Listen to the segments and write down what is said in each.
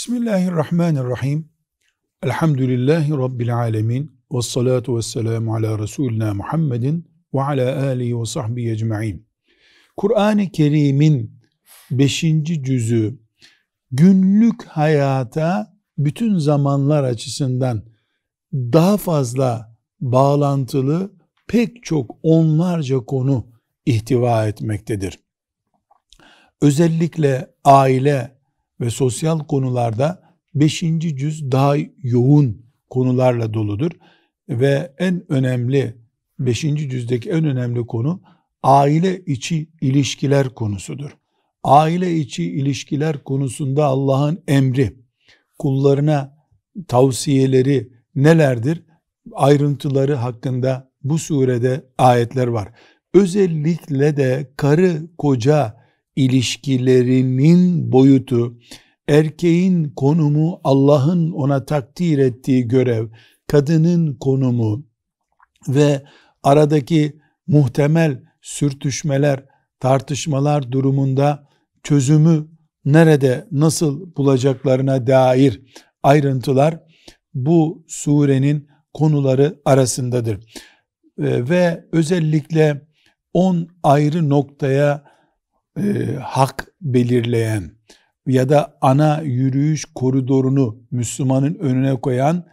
Bismillahirrahmanirrahim. Elhamdülillahi Rabbil alemin. Ve salatu ve selamu ala Resulina Muhammedin ve ala alihi ve sahbihi ecma'in. Kur'an-ı Kerim'in 5. cüzü günlük hayata bütün zamanlar açısından daha fazla bağlantılı pek çok onlarca konu ihtiva etmektedir. Özellikle aile ve sosyal konularda 5. cüz daha yoğun konularla doludur. Ve en önemli 5. cüzdeki en önemli konu aile içi ilişkiler konusudur. Aile içi ilişkiler konusunda Allah'ın emri, kullarına tavsiyeleri nelerdir? Ayrıntıları hakkında bu surede ayetler var. Özellikle de karı koca ilişkilerinin boyutu, erkeğin konumu Allah'ın ona takdir ettiği görev, kadının konumu ve aradaki muhtemel sürtüşmeler, tartışmalar durumunda çözümü nerede, nasıl bulacaklarına dair ayrıntılar bu surenin konuları arasındadır. Ee, ve özellikle 10 ayrı noktaya e, hak belirleyen ya da ana yürüyüş koridorunu Müslümanın önüne koyan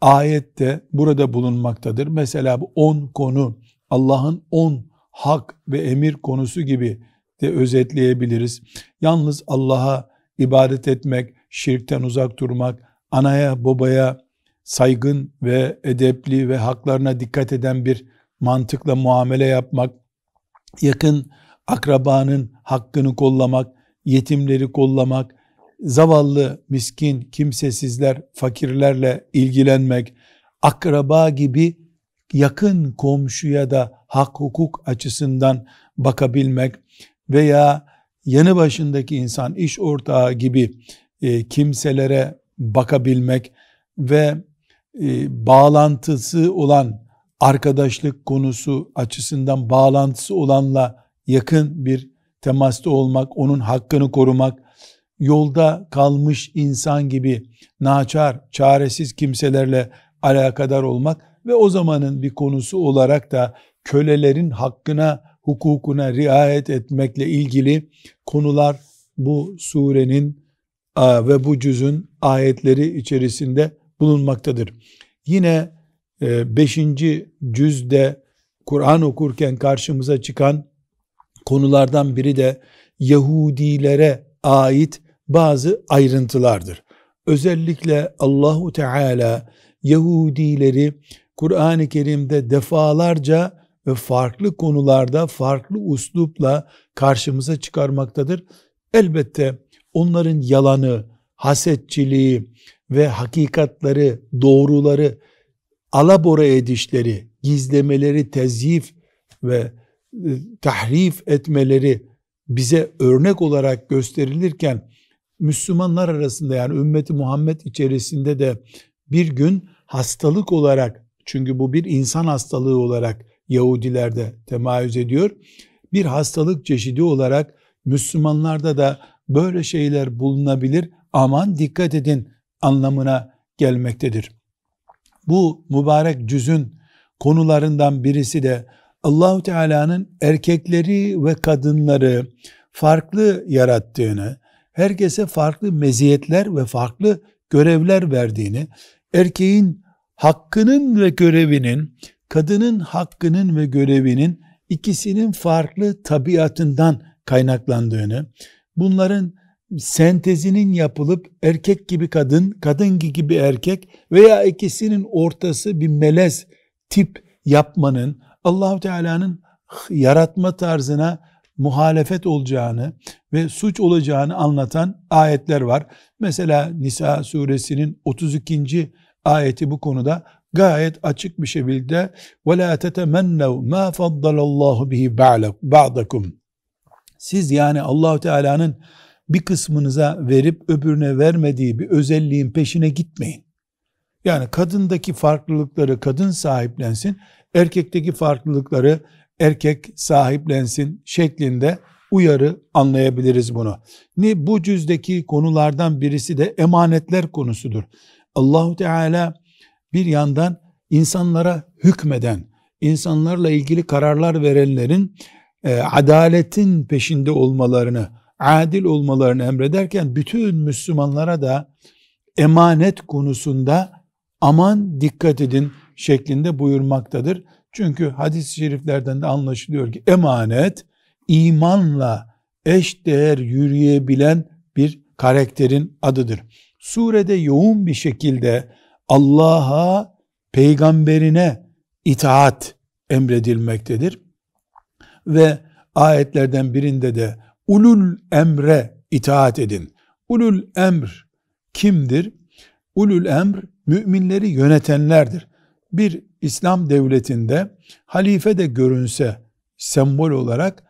ayette burada bulunmaktadır. Mesela bu 10 konu Allah'ın 10 hak ve emir konusu gibi de özetleyebiliriz. Yalnız Allah'a ibadet etmek, şirkten uzak durmak, anaya babaya saygın ve edepli ve haklarına dikkat eden bir mantıkla muamele yapmak, yakın akrabanın hakkını kollamak, yetimleri kollamak, zavallı, miskin, kimsesizler, fakirlerle ilgilenmek, akraba gibi yakın komşuya da hak hukuk açısından bakabilmek veya yanı başındaki insan, iş ortağı gibi e, kimselere bakabilmek ve e, bağlantısı olan arkadaşlık konusu açısından bağlantısı olanla yakın bir temasta olmak, onun hakkını korumak, yolda kalmış insan gibi naçar, çaresiz kimselerle alakadar olmak ve o zamanın bir konusu olarak da kölelerin hakkına, hukukuna riayet etmekle ilgili konular bu surenin ve bu cüzün ayetleri içerisinde bulunmaktadır. Yine 5. E, cüzde Kur'an okurken karşımıza çıkan konulardan biri de Yahudilere ait bazı ayrıntılardır. Özellikle Allahu Teala Yahudileri Kur'an-ı Kerim'de defalarca ve farklı konularda farklı uslupla karşımıza çıkarmaktadır. Elbette onların yalanı, hasetçiliği ve hakikatları, doğruları alabora edişleri, gizlemeleri, tezyif ve e, tahrif etmeleri bize örnek olarak gösterilirken Müslümanlar arasında yani ümmeti Muhammed içerisinde de bir gün hastalık olarak çünkü bu bir insan hastalığı olarak Yahudilerde temayüz ediyor. Bir hastalık çeşidi olarak Müslümanlarda da böyle şeyler bulunabilir. Aman dikkat edin anlamına gelmektedir. Bu mübarek cüzün konularından birisi de Allahu Teala'nın erkekleri ve kadınları farklı yarattığını, herkese farklı meziyetler ve farklı görevler verdiğini, erkeğin hakkının ve görevinin, kadının hakkının ve görevinin ikisinin farklı tabiatından kaynaklandığını, bunların sentezinin yapılıp erkek gibi kadın, kadın gibi erkek veya ikisinin ortası bir melez tip yapmanın Allahu Teala'nın yaratma tarzına muhalefet olacağını ve suç olacağını anlatan ayetler var. Mesela Nisa suresinin 32. ayeti bu konuda gayet açık bir şekilde وَلَا تَتَمَنَّوْا مَا فَضَّلَ اللّٰهُ بِهِ بَعْدَكُمْ Siz yani Allahu Teala'nın bir kısmınıza verip öbürüne vermediği bir özelliğin peşine gitmeyin. Yani kadındaki farklılıkları kadın sahiplensin, erkekteki farklılıkları erkek sahiplensin şeklinde uyarı anlayabiliriz bunu. Ni bu cüzdeki konulardan birisi de emanetler konusudur. Allahu Teala bir yandan insanlara hükmeden, insanlarla ilgili kararlar verenlerin e, adaletin peşinde olmalarını, adil olmalarını emrederken bütün Müslümanlara da emanet konusunda aman dikkat edin şeklinde buyurmaktadır. Çünkü hadis-i şeriflerden de anlaşılıyor ki emanet imanla eş değer yürüyebilen bir karakterin adıdır. Surede yoğun bir şekilde Allah'a, peygamberine itaat emredilmektedir. Ve ayetlerden birinde de ulul emre itaat edin. Ulul emr kimdir? Ulul emr müminleri yönetenlerdir bir İslam devletinde halife de görünse sembol olarak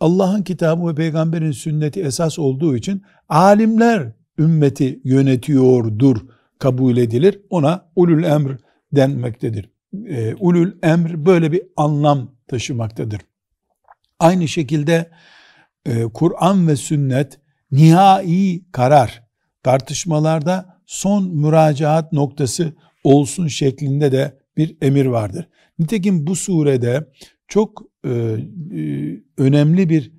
Allah'ın kitabı ve peygamberin sünneti esas olduğu için alimler ümmeti yönetiyordur kabul edilir. Ona ulul emr denmektedir. E, ulul emr böyle bir anlam taşımaktadır. Aynı şekilde e, Kur'an ve sünnet nihai karar tartışmalarda son müracaat noktası olsun şeklinde de bir emir vardır. Nitekim bu surede çok e, e, önemli bir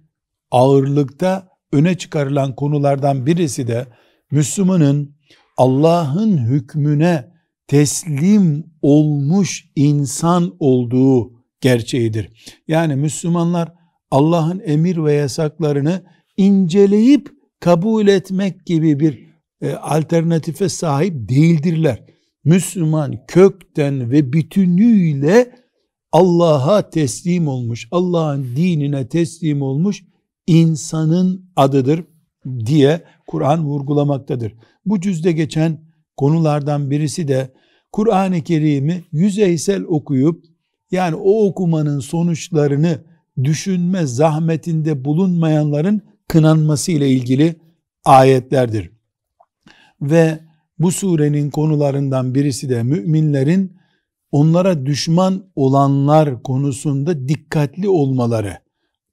ağırlıkta öne çıkarılan konulardan birisi de Müslümanın Allah'ın hükmüne teslim olmuş insan olduğu gerçeğidir. Yani Müslümanlar Allah'ın emir ve yasaklarını inceleyip kabul etmek gibi bir e, alternatife sahip değildirler. Müslüman kökten ve bütünüyle Allah'a teslim olmuş, Allah'ın dinine teslim olmuş insanın adıdır diye Kur'an vurgulamaktadır. Bu cüzde geçen konulardan birisi de Kur'an-ı Kerim'i yüzeysel okuyup yani o okumanın sonuçlarını düşünme zahmetinde bulunmayanların kınanması ile ilgili ayetlerdir. Ve bu surenin konularından birisi de müminlerin onlara düşman olanlar konusunda dikkatli olmaları,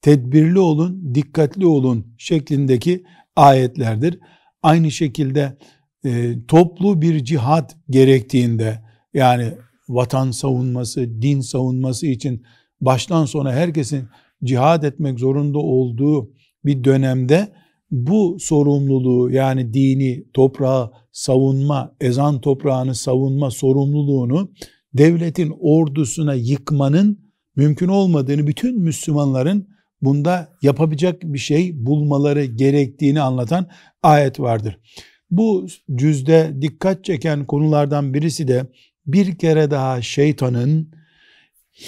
tedbirli olun, dikkatli olun şeklindeki ayetlerdir. Aynı şekilde e, toplu bir cihat gerektiğinde yani vatan savunması, din savunması için baştan sona herkesin cihad etmek zorunda olduğu bir dönemde bu sorumluluğu yani dini, toprağı, savunma, ezan toprağını savunma sorumluluğunu devletin ordusuna yıkmanın mümkün olmadığını bütün Müslümanların bunda yapabilecek bir şey bulmaları gerektiğini anlatan ayet vardır. Bu cüzde dikkat çeken konulardan birisi de bir kere daha şeytanın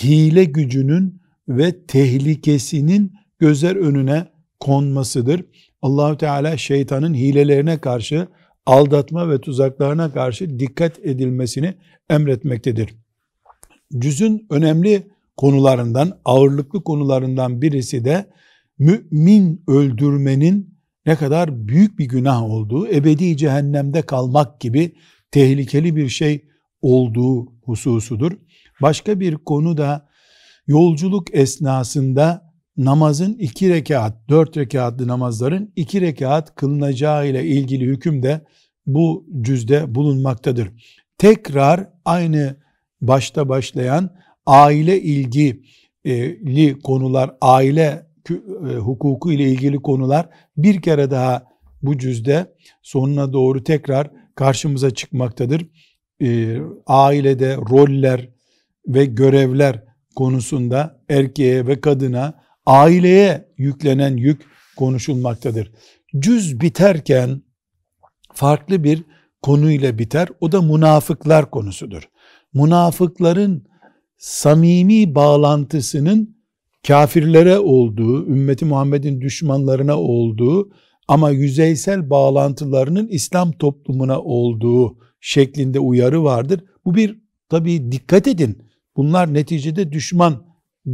hile gücünün ve tehlikesinin gözler önüne konmasıdır. Allahü Teala şeytanın hilelerine karşı aldatma ve tuzaklarına karşı dikkat edilmesini emretmektedir. Cüzün önemli konularından, ağırlıklı konularından birisi de mümin öldürmenin ne kadar büyük bir günah olduğu, ebedi cehennemde kalmak gibi tehlikeli bir şey olduğu hususudur. Başka bir konu da yolculuk esnasında namazın iki rekat, dört rekatlı namazların iki rekat kılınacağı ile ilgili hüküm de bu cüzde bulunmaktadır. Tekrar aynı başta başlayan aile ilgili e, konular, aile e, hukuku ile ilgili konular bir kere daha bu cüzde sonuna doğru tekrar karşımıza çıkmaktadır. E, ailede roller ve görevler konusunda erkeğe ve kadına aileye yüklenen yük konuşulmaktadır. Cüz biterken farklı bir konuyla biter. O da münafıklar konusudur. Münafıkların samimi bağlantısının kafirlere olduğu, ümmeti Muhammed'in düşmanlarına olduğu ama yüzeysel bağlantılarının İslam toplumuna olduğu şeklinde uyarı vardır. Bu bir tabii dikkat edin bunlar neticede düşman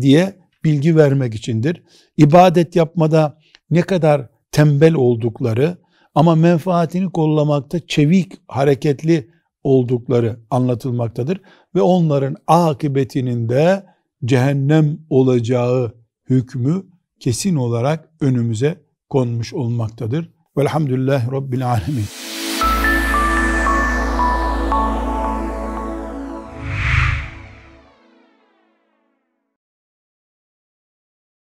diye bilgi vermek içindir. İbadet yapmada ne kadar tembel oldukları ama menfaatini kollamakta çevik, hareketli oldukları anlatılmaktadır. Ve onların akıbetinin de cehennem olacağı hükmü kesin olarak önümüze konmuş olmaktadır. Velhamdülillahi Rabbil Alemin.